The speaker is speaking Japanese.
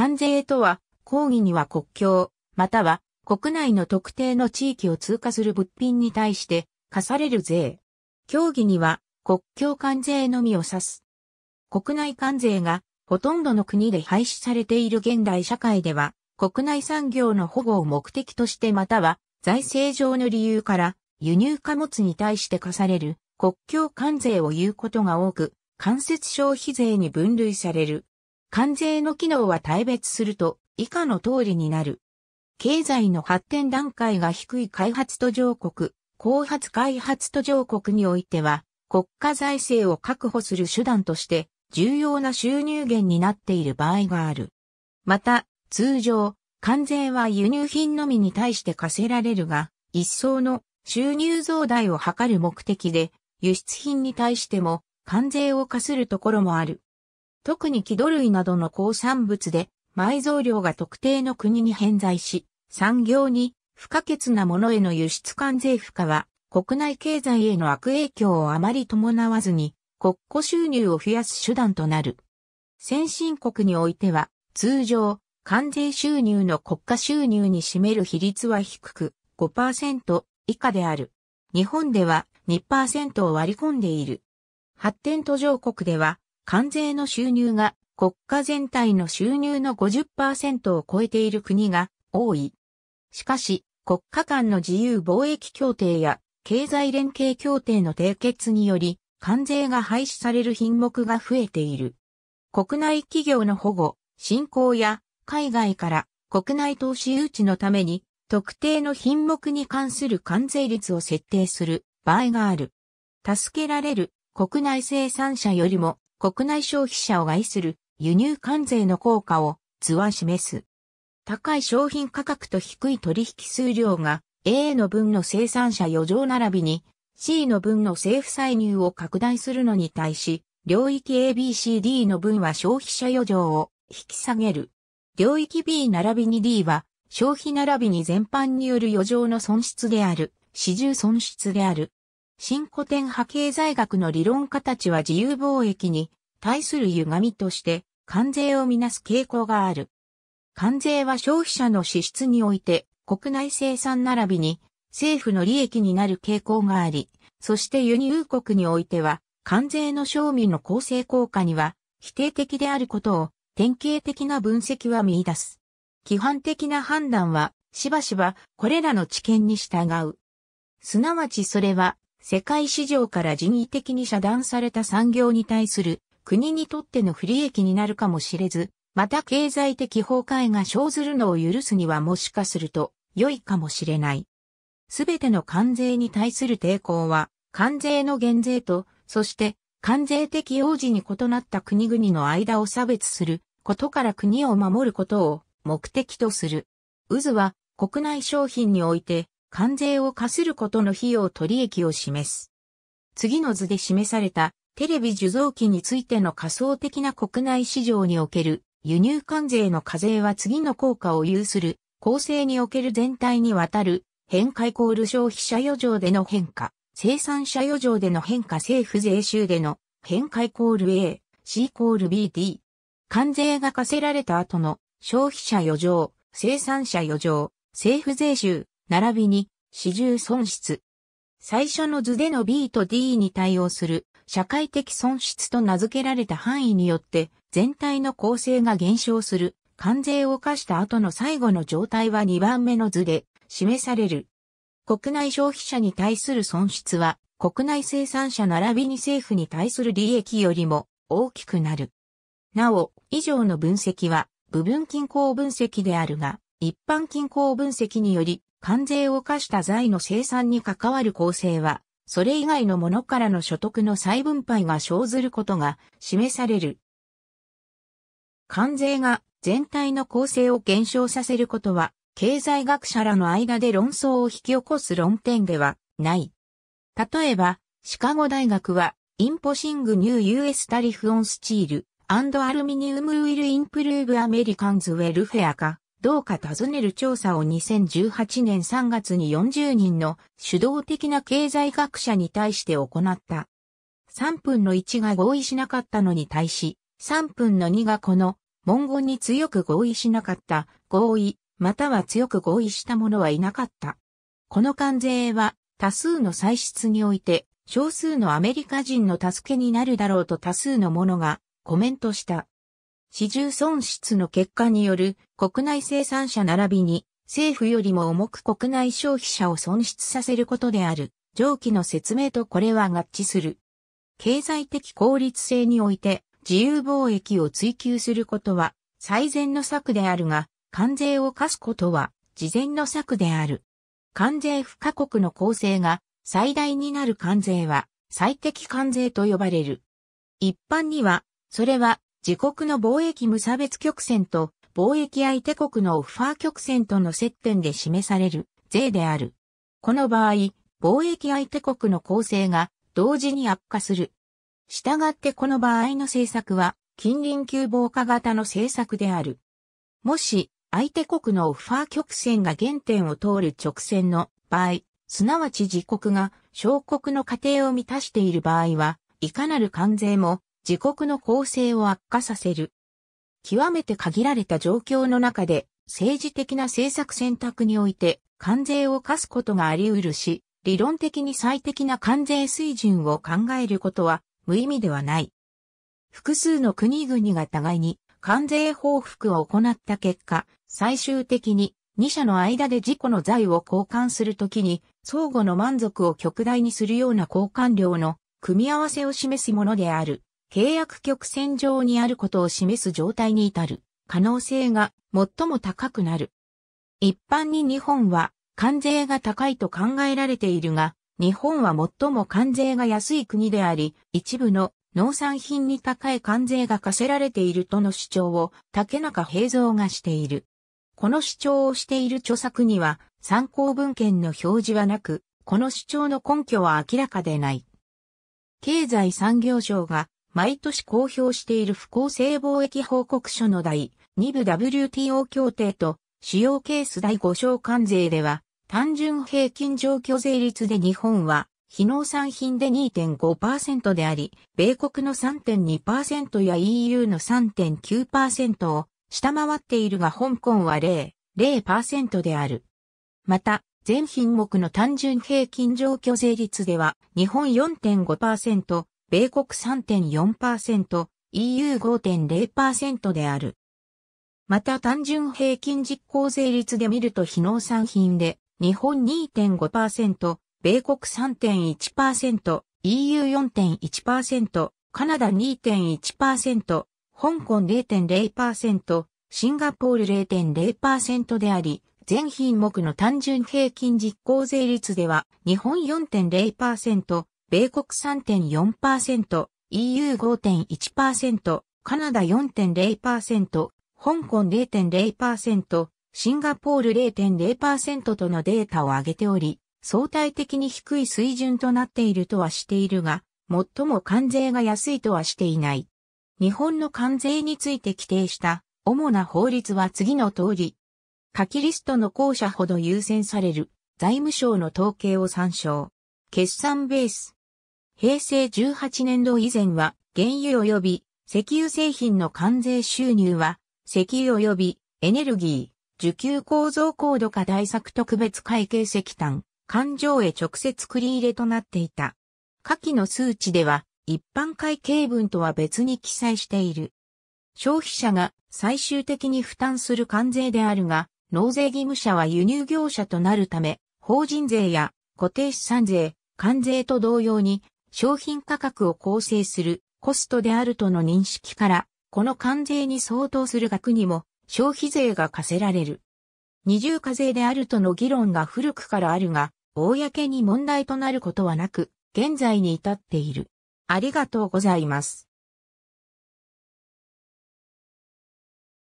関税とは、抗議には国境、または国内の特定の地域を通過する物品に対して課される税。協議には国境関税のみを指す。国内関税がほとんどの国で廃止されている現代社会では、国内産業の保護を目的としてまたは財政上の理由から輸入貨物に対して課される国境関税を言うことが多く、間接消費税に分類される。関税の機能は大別すると以下の通りになる。経済の発展段階が低い開発途上国、後発開発途上国においては、国家財政を確保する手段として重要な収入源になっている場合がある。また、通常、関税は輸入品のみに対して課せられるが、一層の収入増大を図る目的で、輸出品に対しても関税を課するところもある。特に木土類などの鉱産物で埋蔵量が特定の国に偏在し、産業に不可欠なものへの輸出関税負荷は国内経済への悪影響をあまり伴わずに国庫収入を増やす手段となる。先進国においては通常関税収入の国家収入に占める比率は低く5%以下である。日本では2%を割り込んでいる。発展途上国では関税の収入が国家全体の収入の50%を超えている国が多い。しかし、国家間の自由貿易協定や経済連携協定の締結により、関税が廃止される品目が増えている。国内企業の保護、振興や海外から国内投資誘致のために特定の品目に関する関税率を設定する場合がある。助けられる国内生産者よりも国内消費者を害する輸入関税の効果を図は示す。高い商品価格と低い取引数量が A の分の生産者余剰並びに C の分の政府歳入を拡大するのに対し、領域 ABCD の分は消費者余剰を引き下げる。領域 B 並びに D は消費並びに全般による余剰の損失である、市終損失である。新古典派経済学の理論家たちは自由貿易に対する歪みとして関税をみなす傾向がある。関税は消費者の支出において国内生産並びに政府の利益になる傾向があり、そして輸入国においては関税の賞味の構成効果には否定的であることを典型的な分析は見出す。規範的な判断はしばしばこれらの知見に従う。すなわちそれは世界市場から人為的に遮断された産業に対する国にとっての不利益になるかもしれず、また経済的崩壊が生ずるのを許すにはもしかすると良いかもしれない。すべての関税に対する抵抗は、関税の減税と、そして関税的用事に異なった国々の間を差別することから国を守ることを目的とする。渦は国内商品において関税を課することの費用取引益を示す。次の図で示されたテレビ受像機についての仮想的な国内市場における輸入関税の課税は次の効果を有する構成における全体にわたる変化イコール消費者余剰での変化、生産者余剰での変化政府税収での変化イコール A、C イコール BD。関税が課せられた後の消費者余剰、生産者余剰、政府税収、並びに、始終損失。最初の図での B と D に対応する社会的損失と名付けられた範囲によって全体の構成が減少する関税を課した後の最後の状態は2番目の図で示される。国内消費者に対する損失は国内生産者並びに政府に対する利益よりも大きくなる。なお、以上の分析は部分均衡分析であるが、一般均衡分析により関税を課した財の生産に関わる構成は、それ以外のものからの所得の再分配が生ずることが示される。関税が全体の構成を減少させることは、経済学者らの間で論争を引き起こす論点ではない。例えば、シカゴ大学は、インポシングニュー US タリフオンスチールアルミニウムウィルインプルーブアメリカンズウェルフェアか、どうか尋ねる調査を2018年3月に40人の主導的な経済学者に対して行った。3分の1が合意しなかったのに対し、3分の2がこの文言に強く合意しなかった合意、または強く合意した者はいなかった。この関税は多数の歳出において少数のアメリカ人の助けになるだろうと多数の者がコメントした。死中損失の結果による国内生産者並びに政府よりも重く国内消費者を損失させることである。上記の説明とこれは合致する。経済的効率性において自由貿易を追求することは最善の策であるが、関税を課すことは事前の策である。関税不可国の構成が最大になる関税は最適関税と呼ばれる。一般には、それは自国の貿易無差別曲線と貿易相手国のオファー曲線との接点で示される税である。この場合、貿易相手国の構成が同時に悪化する。したがってこの場合の政策は近隣急防化型の政策である。もし、相手国のオファー曲線が原点を通る直線の場合、すなわち自国が小国の過程を満たしている場合は、いかなる関税も自国の構成を悪化させる。極めて限られた状況の中で、政治的な政策選択において、関税を課すことがあり得るし、理論的に最適な関税水準を考えることは無意味ではない。複数の国々が互いに関税報復を行った結果、最終的に2社の間で自己の財を交換するときに相互の満足を極大にするような交換量の組み合わせを示すものである。契約曲線上にあることを示す状態に至る可能性が最も高くなる。一般に日本は関税が高いと考えられているが、日本は最も関税が安い国であり、一部の農産品に高い関税が課せられているとの主張を竹中平蔵がしている。この主張をしている著作には参考文献の表示はなく、この主張の根拠は明らかでない。経済産業省が毎年公表している不公正貿易報告書の第2部 WTO 協定と主要ケース第5章関税では、単純平均上居税率で日本は、非農産品で2.5%であり、米国の3.2%や EU の3.9%を下回っているが香港は0、0%である。また、全品目の単純平均上居税率では、日本4.5%、米国3.4%、EU5.0% である。また単純平均実効税率で見ると非農産品で、日本2.5%、米国3.1%、EU4.1%、カナダ2.1%、香港0.0%、シンガポール0.0%であり、全品目の単純平均実効税率では、日本4.0%、米国3.4%、EU5.1%、カナダ4.0%、香港0.0%、シンガポール0.0%とのデータを上げており、相対的に低い水準となっているとはしているが、最も関税が安いとはしていない。日本の関税について規定した主な法律は次の通り、書きリストの後者ほど優先される財務省の統計を参照。決算ベース、平成18年度以前は、原油及び石油製品の関税収入は、石油及びエネルギー、受給構造高度化対策特別会計石炭、勘定へ直接繰り入れとなっていた。下記の数値では、一般会計分とは別に記載している。消費者が最終的に負担する関税であるが、納税義務者は輸入業者となるため、法人税や固定資産税、関税と同様に商品価格を構成するコストであるとの認識から、この関税に相当する額にも消費税が課せられる。二重課税であるとの議論が古くからあるが、公に問題となることはなく、現在に至っている。ありがとうございます。